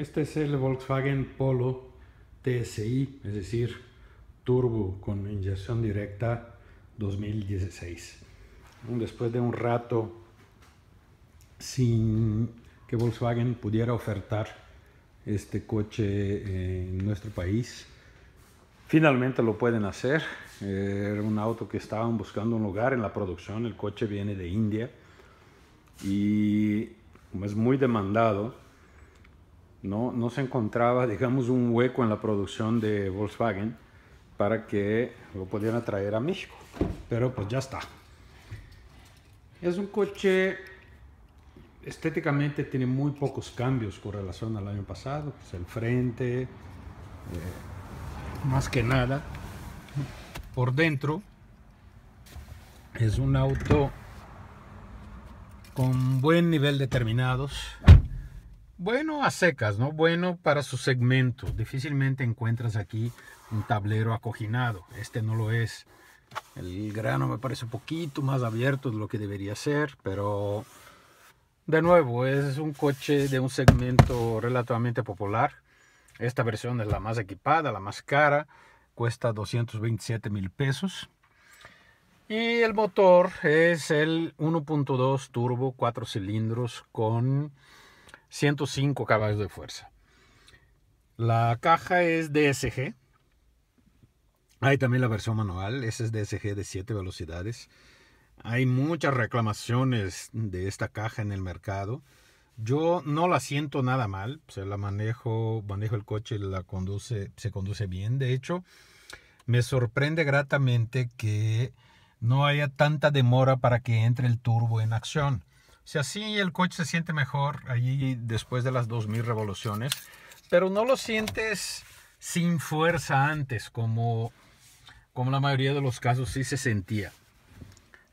Este es el Volkswagen Polo TSI, es decir, turbo con inyección directa 2016. Después de un rato sin que Volkswagen pudiera ofertar este coche en nuestro país, finalmente lo pueden hacer. Era un auto que estaban buscando un lugar en la producción, el coche viene de India y como es muy demandado, no, se encontraba, digamos, un hueco en la producción de Volkswagen para que lo pudieran traer a México. Pero pues ya está. Es un coche, estéticamente tiene muy pocos cambios con relación al año pasado. Pues, el frente, eh, más que nada. Por dentro es un auto con buen nivel de bueno a secas, ¿no? Bueno para su segmento. Difícilmente encuentras aquí un tablero acoginado. Este no lo es. El grano me parece un poquito más abierto de lo que debería ser, pero de nuevo, es un coche de un segmento relativamente popular. Esta versión es la más equipada, la más cara, cuesta 227 mil pesos. Y el motor es el 1.2 turbo, 4 cilindros con 105 caballos de fuerza. La caja es DSG. Hay también la versión manual, esa es DSG de 7 velocidades. Hay muchas reclamaciones de esta caja en el mercado. Yo no la siento nada mal, se la manejo, manejo el coche, la conduce, se conduce bien. De hecho, me sorprende gratamente que no haya tanta demora para que entre el turbo en acción. Si así el coche se siente mejor allí después de las 2000 revoluciones, pero no lo sientes sin fuerza antes, como, como la mayoría de los casos sí se sentía.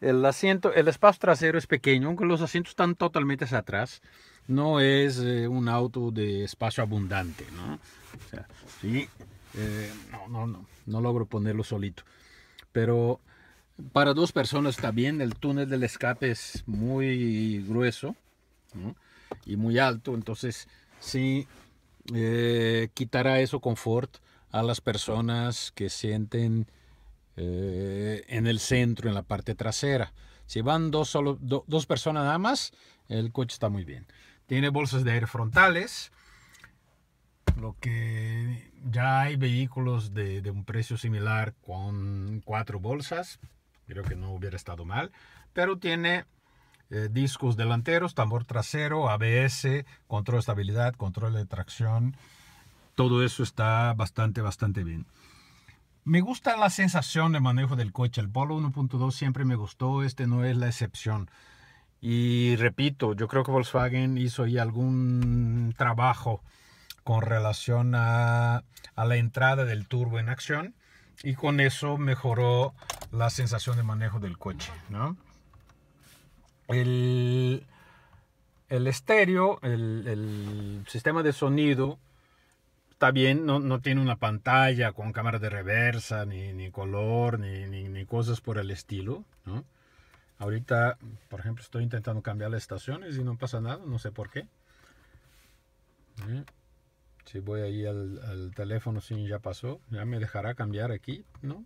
El asiento, el espacio trasero es pequeño, aunque los asientos están totalmente hacia atrás. No es eh, un auto de espacio abundante, ¿no? O sea, sí, eh, no, no, no logro ponerlo solito. Pero para dos personas está bien, el túnel del escape es muy grueso y muy alto, entonces sí eh, quitará eso confort a las personas que sienten eh, en el centro, en la parte trasera. Si van dos, solo, dos personas nada más, el coche está muy bien. Tiene bolsas de aire frontales, lo que ya hay vehículos de un precio similar con cuatro bolsas, Creo que no hubiera estado mal. Pero tiene eh, discos delanteros, tambor trasero, ABS, control de estabilidad, control de tracción. Todo eso está bastante, bastante bien. Me gusta la sensación de manejo del coche. El Polo 1.2 siempre me gustó, este no es la excepción. Y repito, yo creo que Volkswagen hizo ahí algún trabajo con relación a, a la entrada del turbo en acción y con eso mejoró la sensación de manejo del coche. ¿no? El, el estéreo, el, sistema de sonido, está bien, no, tiene una pantalla con cámara de reversa, ni, color, ni, cosas por el estilo. ¿no? Ahorita, por ejemplo, estoy intentando cambiar las estaciones y no pasa nada, no sé por qué. ¿Eh? Si voy ahí al, al teléfono, si ya pasó, ya me dejará cambiar aquí, ¿no?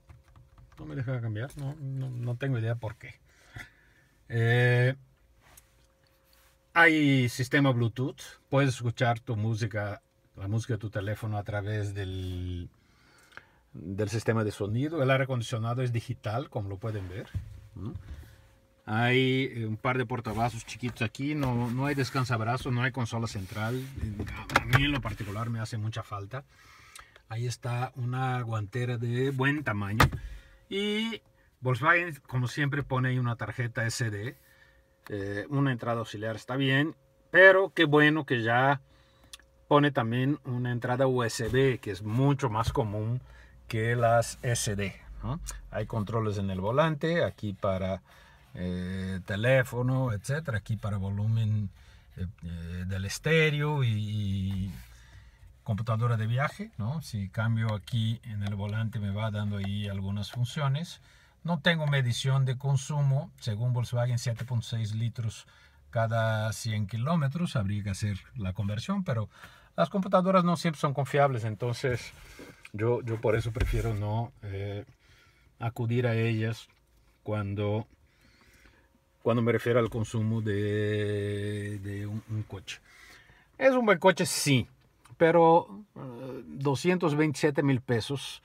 no me deja cambiar. No, tengo idea por qué. Eh, hay sistema Bluetooth. Puedes escuchar tu música, la música de tu teléfono a través del, del sistema de sonido. El aire acondicionado es digital, como lo pueden ver. Hay un par de portavasos chiquitos aquí, no, no hay descansabrazos no hay consola central. A mí en lo particular me hace mucha falta. Ahí está una guantera de buen tamaño. Y Volkswagen, como siempre, pone una tarjeta SD. Eh, una entrada auxiliar está bien, pero qué bueno que ya pone también una entrada USB, que es mucho más común que las SD. Hay controles en el volante, aquí para eh, teléfono, etcétera, aquí para volumen eh, del estéreo y computadora de viaje, ¿no? Si cambio aquí en el volante me va dando ahí algunas funciones. No tengo medición de consumo, según Volkswagen 7.6 litros cada 100 kilómetros, habría que hacer la conversión, pero las computadoras no siempre son confiables, entonces yo, yo por eso prefiero no eh, acudir a ellas cuando, cuando me refiero al consumo de, un coche. ¿Es un buen coche? Sí, pero 227 eh, mil pesos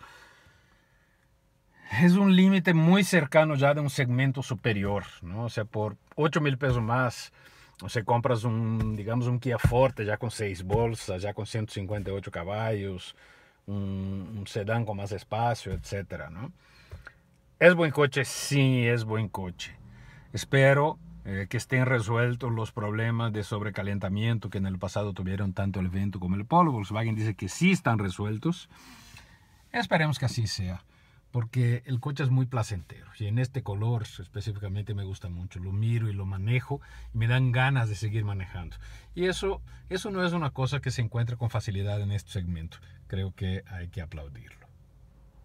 es un límite muy cercano ya de un segmento superior, ¿no? O sea, por 8 mil pesos más, o sea, compras un, digamos, un Kia Forte ya con seis bolsas, ya con 158 caballos, un, un sedán con más espacio, etcétera, ¿no? ¿Es buen coche? Sí, es buen coche. Espero eh, que estén resueltos los problemas de sobrecalentamiento que en el pasado tuvieron tanto el viento como el polvo, Volkswagen dice que sí están resueltos. Esperemos que así sea, porque el coche es muy placentero y en este color específicamente me gusta mucho. Lo miro y lo manejo y me dan ganas de seguir manejando. Y eso, eso no es una cosa que se encuentra con facilidad en este segmento. Creo que hay que aplaudirlo.